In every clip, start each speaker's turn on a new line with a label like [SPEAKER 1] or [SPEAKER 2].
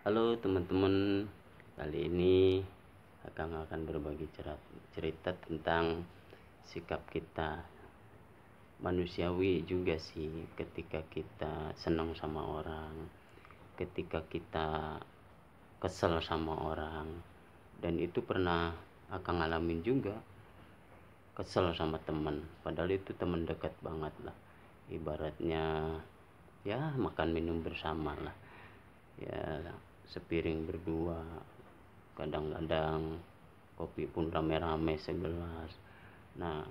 [SPEAKER 1] Halo teman-teman, kali ini Akang akan berbagi cerita tentang sikap kita manusiawi juga sih ketika kita senang sama orang, ketika kita kesel sama orang dan itu pernah akan ngalamin juga kesel sama teman padahal itu teman dekat banget lah ibaratnya ya makan minum bersama lah ya sepiring berdua kadang-kadang kopi pun rame-rame segelas nah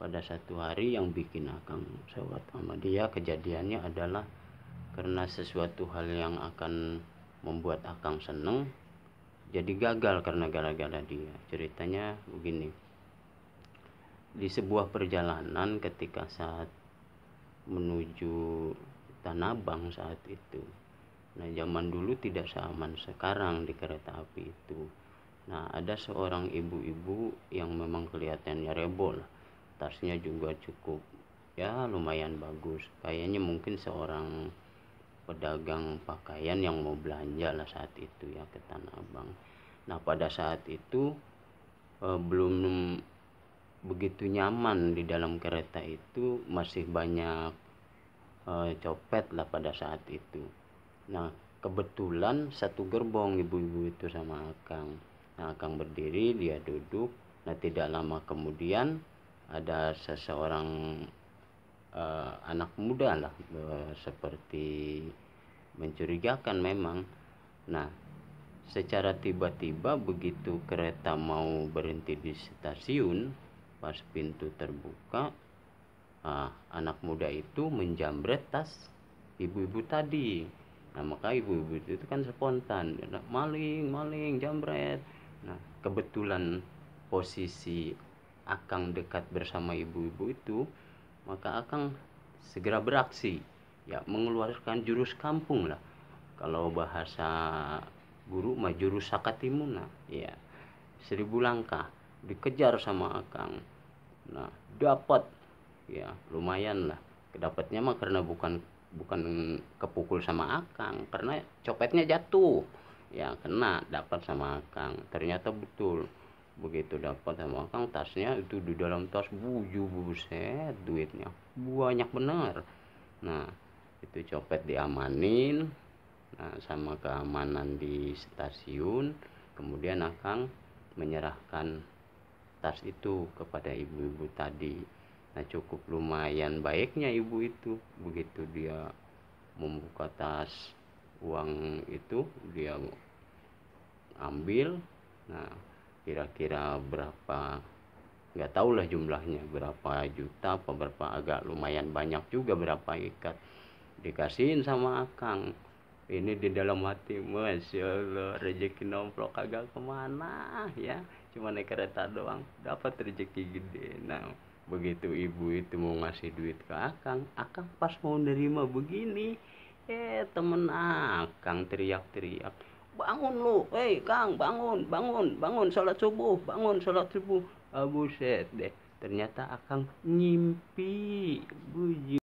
[SPEAKER 1] pada satu hari yang bikin akang sewat sama dia kejadiannya adalah karena sesuatu hal yang akan membuat akang seneng jadi gagal karena gara-gara dia ceritanya begini di sebuah perjalanan ketika saat menuju Tanabang saat itu Nah, zaman dulu tidak seaman sekarang di kereta api itu. Nah, ada seorang ibu-ibu yang memang kelihatannya rebol. Tasnya juga cukup ya lumayan bagus. Kayaknya mungkin seorang pedagang pakaian yang mau belanja lah saat itu ya ke Tanah Abang. Nah, pada saat itu eh, belum begitu nyaman di dalam kereta itu masih banyak eh, copet lah pada saat itu nah kebetulan satu gerbong ibu-ibu itu sama akang nah akang berdiri dia duduk nah tidak lama kemudian ada seseorang uh, anak muda lah uh, seperti mencurigakan memang nah secara tiba-tiba begitu kereta mau berhenti di stasiun pas pintu terbuka ah, anak muda itu menjamret tas ibu-ibu tadi nah maka ibu-ibu itu kan spontan ya, nah, maling maling jambret nah kebetulan posisi akang dekat bersama ibu-ibu itu maka akang segera beraksi ya mengeluarkan jurus kampung lah kalau bahasa guru mah jurus sakatimuna ya seribu langkah dikejar sama akang nah dapat ya lumayan lah kedapatnya mah karena bukan bukan kepukul sama akang karena copetnya jatuh ya kena dapat sama akang ternyata betul begitu dapat sama akang tasnya itu di dalam tas buju buset duitnya banyak benar nah itu copet diamanin nah, sama keamanan di stasiun kemudian akang menyerahkan tas itu kepada ibu-ibu tadi nah cukup lumayan baiknya ibu itu begitu dia membuka tas uang itu dia ambil nah kira-kira berapa nggak tahu lah jumlahnya berapa juta apa berapa agak lumayan banyak juga berapa ikat dikasihin sama akang ini di dalam hati masya Allah rezeki nomplok agak kemana ya cuma naik kereta doang dapat rezeki gede nah begitu ibu itu mau ngasih duit ke akang akang pas mau nerima begini eh temen akang teriak-teriak bangun lu hei kang bangun bangun bangun sholat subuh bangun sholat subuh abu ah, set deh ternyata akang nyimpi buji